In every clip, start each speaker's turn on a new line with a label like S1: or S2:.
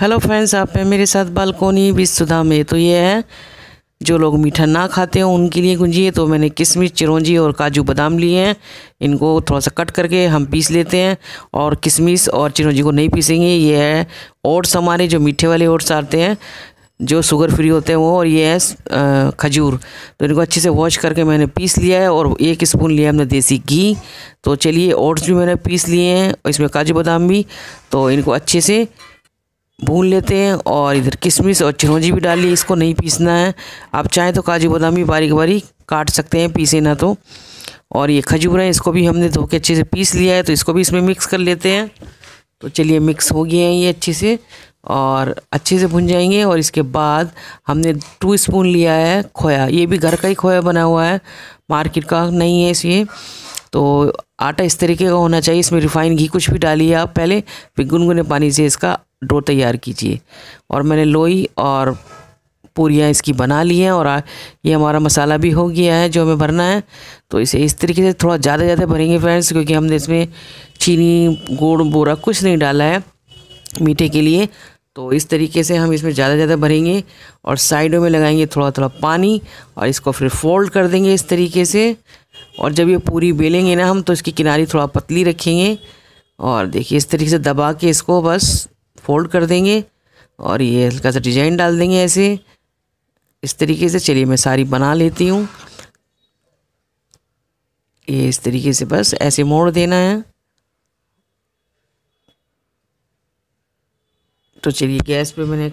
S1: hello friends आप हैं मेरे साथ बालकोनी विश्वधा में तो ये है जो लोग मीठा ना खाते हैं उनके लिए गुंजिए तो मैंने किशमिश चिरौंजी और काजू बादाम लिए हैं इनको थोड़ा सा कट करके हम पीस लेते हैं और किशमिश और चिरौंजी को नहीं पीसेंगे ये है ओट्स हमारे जो मीठे वाले ओट्स आते हैं जो शुगर फ्री होते हैं वो और ये है खजूर तो इनको अच्छे से वॉश करके मैंने पीस लिया है और एक स्पून लिया हमने देसी घी तो चलिए ओट्स भी मैंने पीस लिए हैं और इसमें काजू बादाम भी तो इनको अच्छे से भून लेते हैं और इधर किशमिश और चिरौंजी भी डालिए इसको नहीं पीसना है आप चाहें तो काजू बादाम भी बारीक बारीक काट सकते हैं पीसे ना तो और ये खजूर है इसको भी हमने धो के अच्छे से पीस लिया है तो इसको भी इसमें मिक्स कर लेते हैं तो चलिए मिक्स हो गए हैं ये अच्छे से और अच्छे से भुन जाएंगे और इसके बाद हमने टू स्पून लिया है खोया ये भी घर का ही खोया बना हुआ है मार्केट का नहीं है इसलिए तो आटा इस तरीके का होना चाहिए इसमें रिफाइन घी कुछ भी डालिए आप पहले फिर गुनगुने पानी से इसका डो तैयार कीजिए और मैंने लोई और पूरियाँ इसकी बना ली हैं और ये हमारा मसाला भी हो गया है जो हमें भरना है तो इसे इस तरीके से थोड़ा ज़्यादा ज़्यादा भरेंगे फ्रेंड्स क्योंकि हमने इसमें चीनी गुड़ बोरा कुछ नहीं डाला है मीठे के लिए तो इस तरीके से हम इसमें ज़्यादा ज़्यादा भरेंगे और साइडों में लगाएंगे थोड़ा थोड़ा पानी और इसको फिर फोल्ड कर देंगे इस तरीके से और जब ये पूरी बेलेंगे ना हम तो इसकी किनारी थोड़ा पतली रखेंगे और देखिए इस तरीके से दबा के इसको बस फोल्ड कर देंगे और ये हल्का सा डिजाइन डाल देंगे ऐसे इस तरीके से चलिए मैं सारी बना लेती हूँ ये इस तरीके से बस ऐसे मोड़ देना है तो चलिए गैस पे मैंने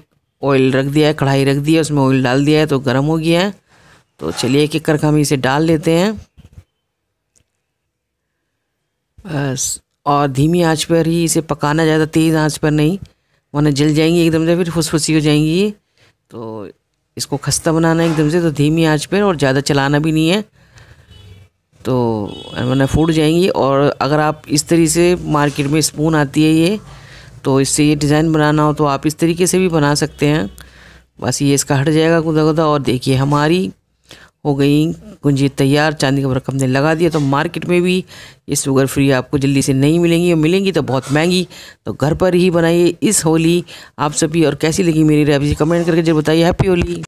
S1: ऑयल रख दिया है कढ़ाई रख दिया है उसमें ऑयल डाल दिया है तो गर्म हो गया है तो चलिए एक एक करके हम इसे डाल लेते हैं बस और धीमी आंच पर ही इसे पकाना ज़्यादा तेज़ आंच पर नहीं वरना जल जाएंगी एकदम से फिर फुसफुसी हो जाएंगी ये तो इसको खस्ता बनाना है एकदम से तो धीमी आंच पर और ज़्यादा चलाना भी नहीं है तो वरना फूट जाएंगी और अगर आप इस तरीके से मार्केट में स्पून आती है ये तो इससे ये डिज़ाइन बनाना हो तो आप इस तरीके से भी बना सकते हैं बस ये इसका हट जाएगा कुदा कुदा और देखिए हमारी हो गई कुंजी तैयार चांदी का रकम ने लगा दिया तो मार्केट में भी ये शुगर फ्री आपको जल्दी से नहीं मिलेंगी और मिलेंगी तो बहुत महंगी तो घर पर ही बनाइए इस होली आप सभी और कैसी लगी मेरी रेसिपी कमेंट करके जरूर बताइए हैप्पी होली